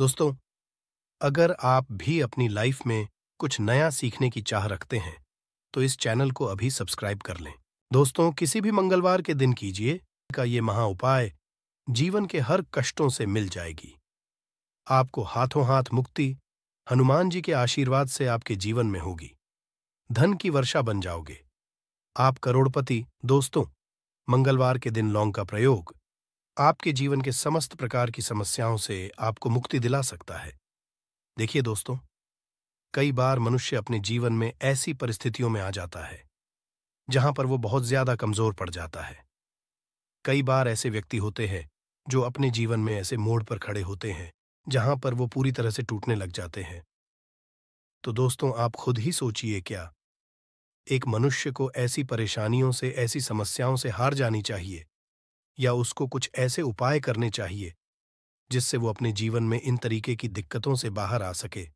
दोस्तों अगर आप भी अपनी लाइफ में कुछ नया सीखने की चाह रखते हैं तो इस चैनल को अभी सब्सक्राइब कर लें दोस्तों किसी भी मंगलवार के दिन कीजिए का ये महा उपाय जीवन के हर कष्टों से मिल जाएगी आपको हाथों हाथ मुक्ति हनुमान जी के आशीर्वाद से आपके जीवन में होगी धन की वर्षा बन जाओगे आप करोड़पति दोस्तों मंगलवार के दिन लौंग का प्रयोग आपके जीवन के समस्त प्रकार की समस्याओं से आपको मुक्ति दिला सकता है देखिए दोस्तों कई बार मनुष्य अपने जीवन में ऐसी परिस्थितियों में आ जाता है जहां पर वो बहुत ज्यादा कमजोर पड़ जाता है कई बार ऐसे व्यक्ति होते हैं जो अपने जीवन में ऐसे मोड़ पर खड़े होते हैं जहां पर वो पूरी तरह से टूटने लग जाते हैं तो दोस्तों आप खुद ही सोचिए क्या एक मनुष्य को ऐसी परेशानियों से ऐसी समस्याओं से हार जानी चाहिए या उसको कुछ ऐसे उपाय करने चाहिए जिससे वो अपने जीवन में इन तरीके की दिक्कतों से बाहर आ सके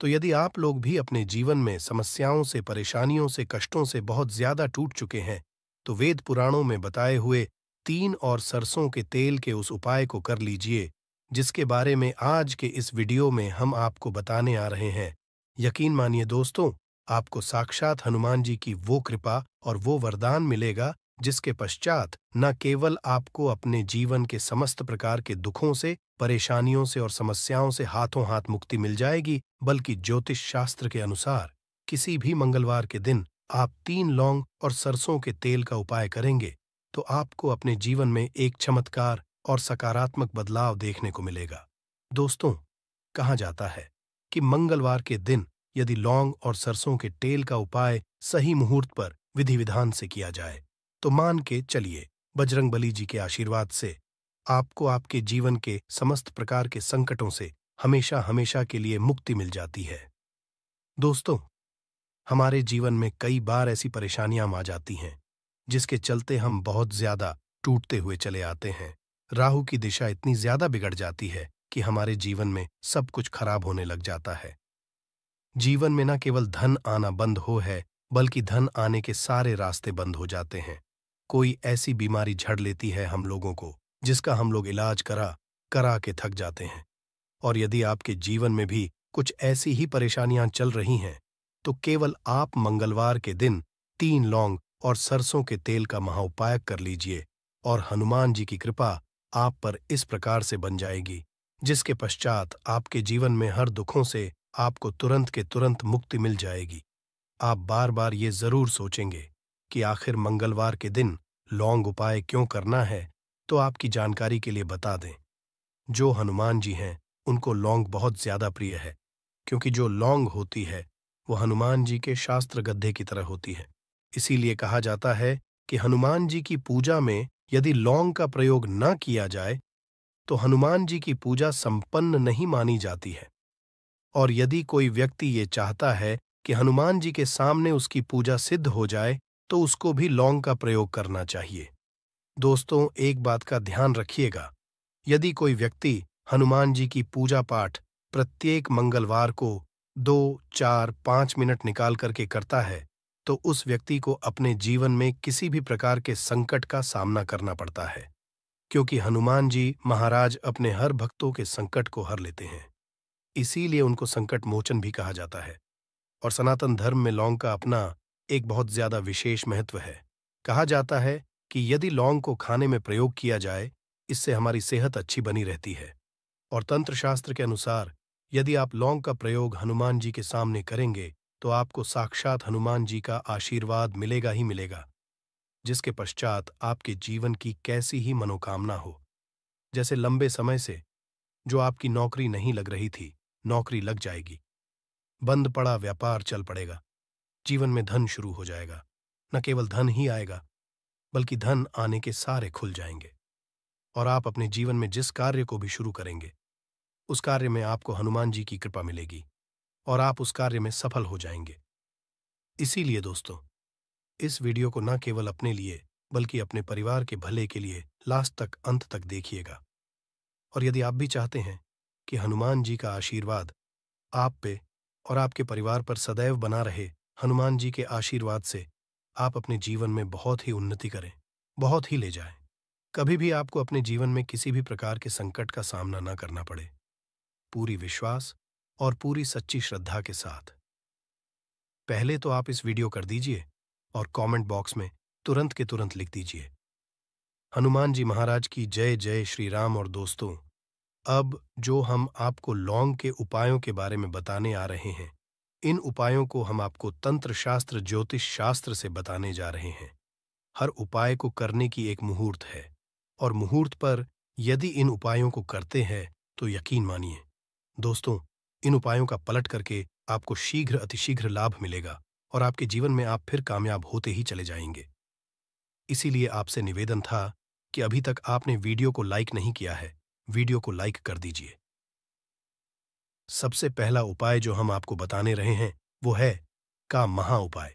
तो यदि आप लोग भी अपने जीवन में समस्याओं से परेशानियों से कष्टों से बहुत ज्यादा टूट चुके हैं तो वेद पुराणों में बताए हुए तीन और सरसों के तेल के उस उपाय को कर लीजिए जिसके बारे में आज के इस वीडियो में हम आपको बताने आ रहे हैं यकीन मानिए दोस्तों आपको साक्षात हनुमान जी की वो कृपा और वो वरदान मिलेगा जिसके पश्चात न केवल आपको अपने जीवन के समस्त प्रकार के दुखों से परेशानियों से और समस्याओं से हाथों हाथ मुक्ति मिल जाएगी बल्कि ज्योतिष शास्त्र के अनुसार किसी भी मंगलवार के दिन आप तीन लौंग और सरसों के तेल का उपाय करेंगे तो आपको अपने जीवन में एक चमत्कार और सकारात्मक बदलाव देखने को मिलेगा दोस्तों कहा जाता है कि मंगलवार के दिन यदि लौंग और सरसों के तेल का उपाय सही मुहूर्त पर विधि विधान से किया जाए तो मान के चलिए बजरंग बली जी के आशीर्वाद से आपको आपके जीवन के समस्त प्रकार के संकटों से हमेशा हमेशा के लिए मुक्ति मिल जाती है दोस्तों हमारे जीवन में कई बार ऐसी परेशानियां आ जाती हैं जिसके चलते हम बहुत ज्यादा टूटते हुए चले आते हैं राहु की दिशा इतनी ज्यादा बिगड़ जाती है कि हमारे जीवन में सब कुछ खराब होने लग जाता है जीवन में न केवल धन आना बंद हो है बल्कि धन आने के सारे रास्ते बंद हो जाते हैं कोई ऐसी बीमारी झड़ लेती है हम लोगों को जिसका हम लोग इलाज करा करा के थक जाते हैं और यदि आपके जीवन में भी कुछ ऐसी ही परेशानियां चल रही हैं तो केवल आप मंगलवार के दिन तीन लौंग और सरसों के तेल का महाउपायक कर लीजिए और हनुमान जी की कृपा आप पर इस प्रकार से बन जाएगी जिसके पश्चात आपके जीवन में हर दुखों से आपको तुरंत के तुरंत मुक्ति मिल जाएगी आप बार बार ये जरूर सोचेंगे कि आखिर मंगलवार के दिन लौंग उपाय क्यों करना है तो आपकी जानकारी के लिए बता दें जो हनुमान जी हैं उनको लौंग बहुत ज्यादा प्रिय है क्योंकि जो लौंग होती है वो हनुमान जी के शास्त्र गद्दे की तरह होती है इसीलिए कहा जाता है कि हनुमान जी की पूजा में यदि लौंग का प्रयोग न किया जाए तो हनुमान जी की पूजा संपन्न नहीं मानी जाती है और यदि कोई व्यक्ति ये चाहता है कि हनुमान जी के सामने उसकी पूजा सिद्ध हो जाए तो उसको भी लौंग का प्रयोग करना चाहिए दोस्तों एक बात का ध्यान रखिएगा यदि कोई व्यक्ति हनुमान जी की पूजा पाठ प्रत्येक मंगलवार को दो चार पांच मिनट निकाल करके करता है तो उस व्यक्ति को अपने जीवन में किसी भी प्रकार के संकट का सामना करना पड़ता है क्योंकि हनुमान जी महाराज अपने हर भक्तों के संकट को हर लेते हैं इसीलिए उनको संकट मोचन भी कहा जाता है और सनातन धर्म में लौंग का अपना एक बहुत ज्यादा विशेष महत्व है कहा जाता है कि यदि लौंग को खाने में प्रयोग किया जाए इससे हमारी सेहत अच्छी बनी रहती है और तंत्रशास्त्र के अनुसार यदि आप लौंग का प्रयोग हनुमान जी के सामने करेंगे तो आपको साक्षात हनुमान जी का आशीर्वाद मिलेगा ही मिलेगा जिसके पश्चात आपके जीवन की कैसी ही मनोकामना हो जैसे लंबे समय से जो आपकी नौकरी नहीं लग रही थी नौकरी लग जाएगी बंद पड़ा व्यापार चल पड़ेगा जीवन में धन शुरू हो जाएगा न केवल धन ही आएगा बल्कि धन आने के सारे खुल जाएंगे और आप अपने जीवन में जिस कार्य को भी शुरू करेंगे उस कार्य में आपको हनुमान जी की कृपा मिलेगी और आप उस कार्य में सफल हो जाएंगे इसीलिए दोस्तों इस वीडियो को न केवल अपने लिए बल्कि अपने परिवार के भले के लिए लास्ट तक अंत तक देखिएगा और यदि आप भी चाहते हैं कि हनुमान जी का आशीर्वाद आप पे और आपके परिवार पर सदैव बना रहे हनुमान जी के आशीर्वाद से आप अपने जीवन में बहुत ही उन्नति करें बहुत ही ले जाएं कभी भी आपको अपने जीवन में किसी भी प्रकार के संकट का सामना न करना पड़े पूरी विश्वास और पूरी सच्ची श्रद्धा के साथ पहले तो आप इस वीडियो कर दीजिए और कमेंट बॉक्स में तुरंत के तुरंत लिख दीजिए हनुमान जी महाराज की जय जय श्री राम और दोस्तों अब जो हम आपको लौंग के उपायों के बारे में बताने आ रहे हैं इन उपायों को हम आपको तंत्र शास्त्र ज्योतिष शास्त्र से बताने जा रहे हैं हर उपाय को करने की एक मुहूर्त है और मुहूर्त पर यदि इन उपायों को करते हैं तो यकीन मानिए दोस्तों इन उपायों का पलट करके आपको शीघ्र अतिशीघ्र लाभ मिलेगा और आपके जीवन में आप फिर कामयाब होते ही चले जाएंगे इसीलिए आपसे निवेदन था कि अभी तक आपने वीडियो को लाइक नहीं किया है वीडियो को लाइक कर दीजिए सबसे पहला उपाय जो हम आपको बताने रहे हैं वो है का महा उपाय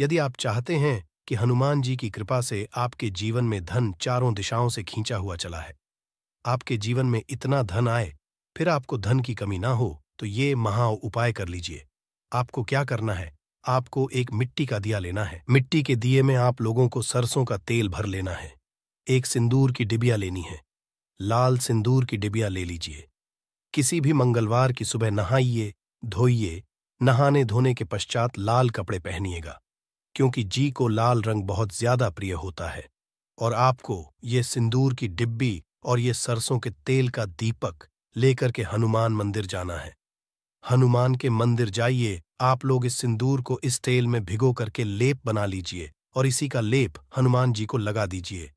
यदि आप चाहते हैं कि हनुमान जी की कृपा से आपके जीवन में धन चारों दिशाओं से खींचा हुआ चला है आपके जीवन में इतना धन आए फिर आपको धन की कमी ना हो तो ये महा उपाय कर लीजिए आपको क्या करना है आपको एक मिट्टी का दिया लेना है मिट्टी के दिए में आप लोगों को सरसों का तेल भर लेना है एक सिंदूर की डिबिया लेनी है लाल सिंदूर की डिबिया ले लीजिए किसी भी मंगलवार की सुबह नहाइए धोइए नहाने धोने के पश्चात लाल कपड़े पहनिएगा क्योंकि जी को लाल रंग बहुत ज्यादा प्रिय होता है और आपको ये सिंदूर की डिब्बी और ये सरसों के तेल का दीपक लेकर के हनुमान मंदिर जाना है हनुमान के मंदिर जाइए आप लोग इस सिंदूर को इस तेल में भिगो करके लेप बना लीजिए और इसी का लेप हनुमान जी को लगा दीजिए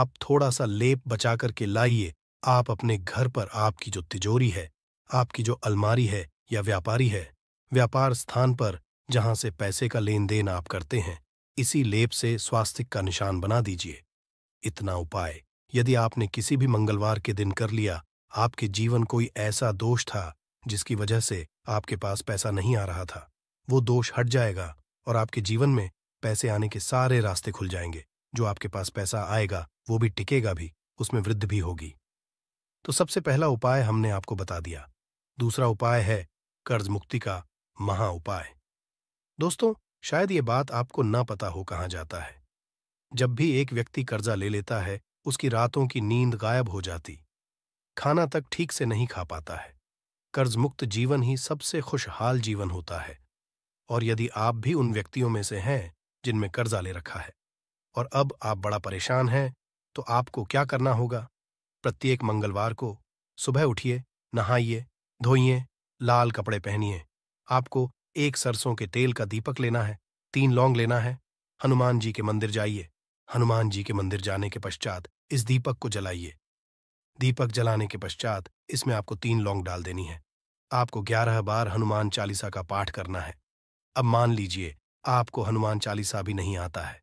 आप थोड़ा सा लेप बचा करके लाइए आप अपने घर पर आपकी जो तिजोरी है आपकी जो अलमारी है या व्यापारी है व्यापार स्थान पर जहां से पैसे का लेन देन आप करते हैं इसी लेप से स्वास्तिक का निशान बना दीजिए इतना उपाय यदि आपने किसी भी मंगलवार के दिन कर लिया आपके जीवन कोई ऐसा दोष था जिसकी वजह से आपके पास पैसा नहीं आ रहा था वो दोष हट जाएगा और आपके जीवन में पैसे आने के सारे रास्ते खुल जाएंगे जो आपके पास पैसा आएगा वो भी टिकेगा भी उसमें वृद्धि भी होगी तो सबसे पहला उपाय हमने आपको बता दिया दूसरा उपाय है कर्ज मुक्ति का महा उपाय दोस्तों शायद ये बात आपको ना पता हो कहाँ जाता है जब भी एक व्यक्ति कर्जा ले लेता है उसकी रातों की नींद गायब हो जाती खाना तक ठीक से नहीं खा पाता है कर्ज मुक्त जीवन ही सबसे खुशहाल जीवन होता है और यदि आप भी उन व्यक्तियों में से हैं जिनमें कर्जा ले रखा है और अब आप बड़ा परेशान हैं तो आपको क्या करना होगा प्रत्येक मंगलवार को सुबह उठिए नहाइए धोइए लाल कपड़े पहनिए आपको एक सरसों के तेल का दीपक लेना है तीन लौंग लेना है हनुमान जी के मंदिर जाइए हनुमान जी के मंदिर जाने के पश्चात इस दीपक को जलाइए दीपक जलाने के पश्चात इसमें आपको तीन लौंग डाल देनी है आपको ग्यारह बार हनुमान चालीसा का पाठ करना है अब मान लीजिए आपको हनुमान चालीसा भी नहीं आता है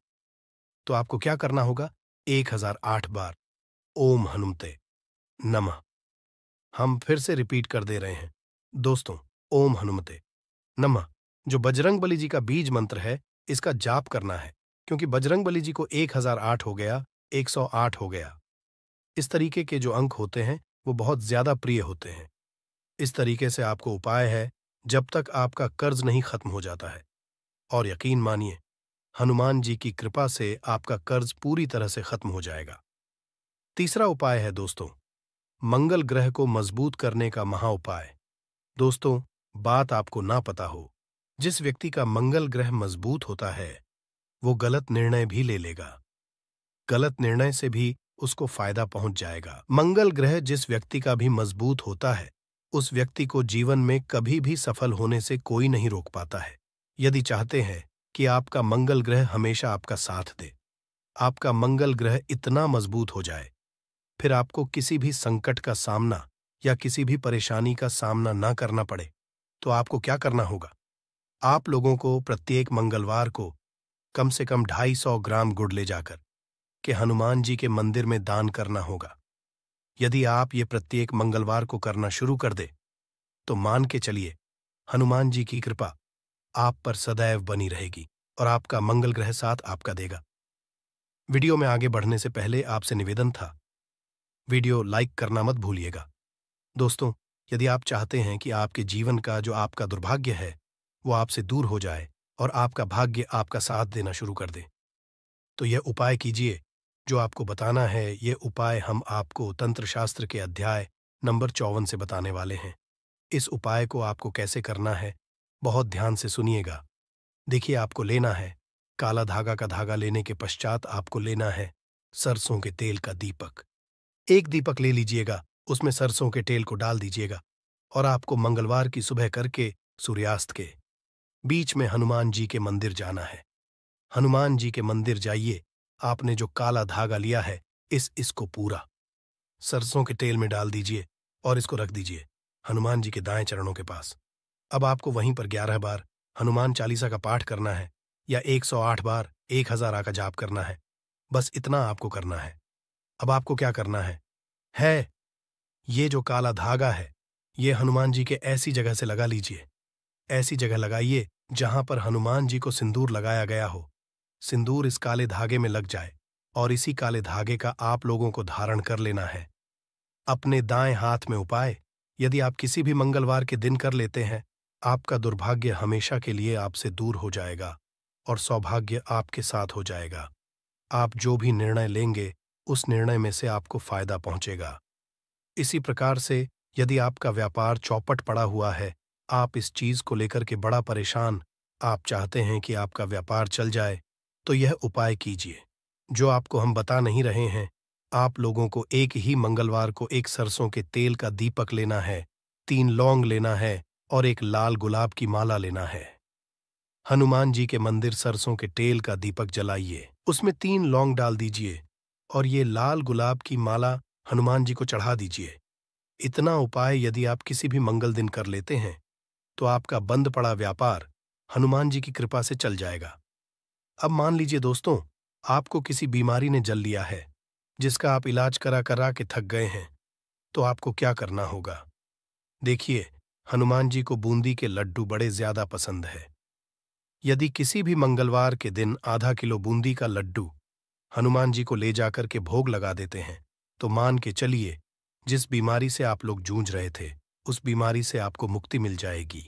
तो आपको क्या करना होगा एक हजार आठ बार ओम हनुमते नमः हम फिर से रिपीट कर दे रहे हैं दोस्तों ओम हनुमते नमः जो बजरंग बली जी का बीज मंत्र है इसका जाप करना है क्योंकि बजरंग बली जी को 1008 हो गया 108 हो गया इस तरीके के जो अंक होते हैं वो बहुत ज्यादा प्रिय होते हैं इस तरीके से आपको उपाय है जब तक आपका कर्ज नहीं खत्म हो जाता है और यकीन मानिए हनुमान जी की कृपा से आपका कर्ज पूरी तरह से खत्म हो जाएगा तीसरा उपाय है दोस्तों मंगल ग्रह को मजबूत करने का महा उपाय दोस्तों बात आपको ना पता हो जिस व्यक्ति का मंगल ग्रह मजबूत होता है वो गलत निर्णय भी ले लेगा गलत निर्णय से भी उसको फायदा पहुंच जाएगा मंगल ग्रह जिस व्यक्ति का भी मजबूत होता है उस व्यक्ति को जीवन में कभी भी सफल होने से कोई नहीं रोक पाता है यदि चाहते हैं कि आपका मंगल ग्रह हमेशा आपका साथ दे आपका मंगल ग्रह इतना मजबूत हो जाए फिर आपको किसी भी संकट का सामना या किसी भी परेशानी का सामना ना करना पड़े तो आपको क्या करना होगा आप लोगों को प्रत्येक मंगलवार को कम से कम ढाई सौ ग्राम गुड़ ले जाकर के हनुमान जी के मंदिर में दान करना होगा यदि आप ये प्रत्येक मंगलवार को करना शुरू कर दे तो मान के चलिए हनुमान जी की कृपा आप पर सदैव बनी रहेगी और आपका मंगल ग्रह साथ आपका देगा वीडियो में आगे बढ़ने से पहले आपसे निवेदन था वीडियो लाइक करना मत भूलिएगा दोस्तों यदि आप चाहते हैं कि आपके जीवन का जो आपका दुर्भाग्य है वो आपसे दूर हो जाए और आपका भाग्य आपका साथ देना शुरू कर दे तो यह उपाय कीजिए जो आपको बताना है ये उपाय हम आपको तंत्र शास्त्र के अध्याय नंबर चौवन से बताने वाले हैं इस उपाय को आपको कैसे करना है बहुत ध्यान से सुनिएगा देखिए आपको लेना है काला धागा का धागा लेने के पश्चात आपको लेना है सरसों के तेल का दीपक एक दीपक ले लीजिएगा उसमें सरसों के तेल को डाल दीजिएगा और आपको मंगलवार की सुबह करके सूर्यास्त के बीच में हनुमान जी के मंदिर जाना है हनुमान जी के मंदिर जाइए आपने जो काला धागा लिया है इस इसको पूरा सरसों के तेल में डाल दीजिए और इसको रख दीजिए हनुमान जी के दाएं चरणों के पास अब आपको वहीं पर ग्यारह बार हनुमान चालीसा का पाठ करना है या एक सौ आठ बार एक हजार का जाप करना है बस इतना आपको करना है अब आपको क्या करना है है ये जो काला धागा है ये हनुमान जी के ऐसी जगह से लगा लीजिए ऐसी जगह लगाइए जहां पर हनुमान जी को सिंदूर लगाया गया हो सिंदूर इस काले धागे में लग जाए और इसी काले धागे का आप लोगों को धारण कर लेना है अपने दाएं हाथ में उपाय यदि आप किसी भी मंगलवार के दिन कर लेते हैं आपका दुर्भाग्य हमेशा के लिए आपसे दूर हो जाएगा और सौभाग्य आपके साथ हो जाएगा आप जो भी निर्णय लेंगे उस निर्णय में से आपको फायदा पहुंचेगा इसी प्रकार से यदि आपका व्यापार चौपट पड़ा हुआ है आप इस चीज को लेकर के बड़ा परेशान आप चाहते हैं कि आपका व्यापार चल जाए तो यह उपाय कीजिए जो आपको हम बता नहीं रहे हैं आप लोगों को एक ही मंगलवार को एक सरसों के तेल का दीपक लेना है तीन लौंग लेना है और एक लाल गुलाब की माला लेना है हनुमान जी के मंदिर सरसों के तेल का दीपक जलाइए उसमें तीन लौंग डाल दीजिए और ये लाल गुलाब की माला हनुमान जी को चढ़ा दीजिए इतना उपाय यदि आप किसी भी मंगल दिन कर लेते हैं तो आपका बंद पड़ा व्यापार हनुमान जी की कृपा से चल जाएगा अब मान लीजिए दोस्तों आपको किसी बीमारी ने जल लिया है जिसका आप इलाज करा करा के थक गए हैं तो आपको क्या करना होगा देखिए हनुमान जी को बूंदी के लड्डू बड़े ज्यादा पसंद है यदि किसी भी मंगलवार के दिन आधा किलो बूंदी का लड्डू हनुमान जी को ले जाकर के भोग लगा देते हैं तो मान के चलिए जिस बीमारी से आप लोग जूझ रहे थे उस बीमारी से आपको मुक्ति मिल जाएगी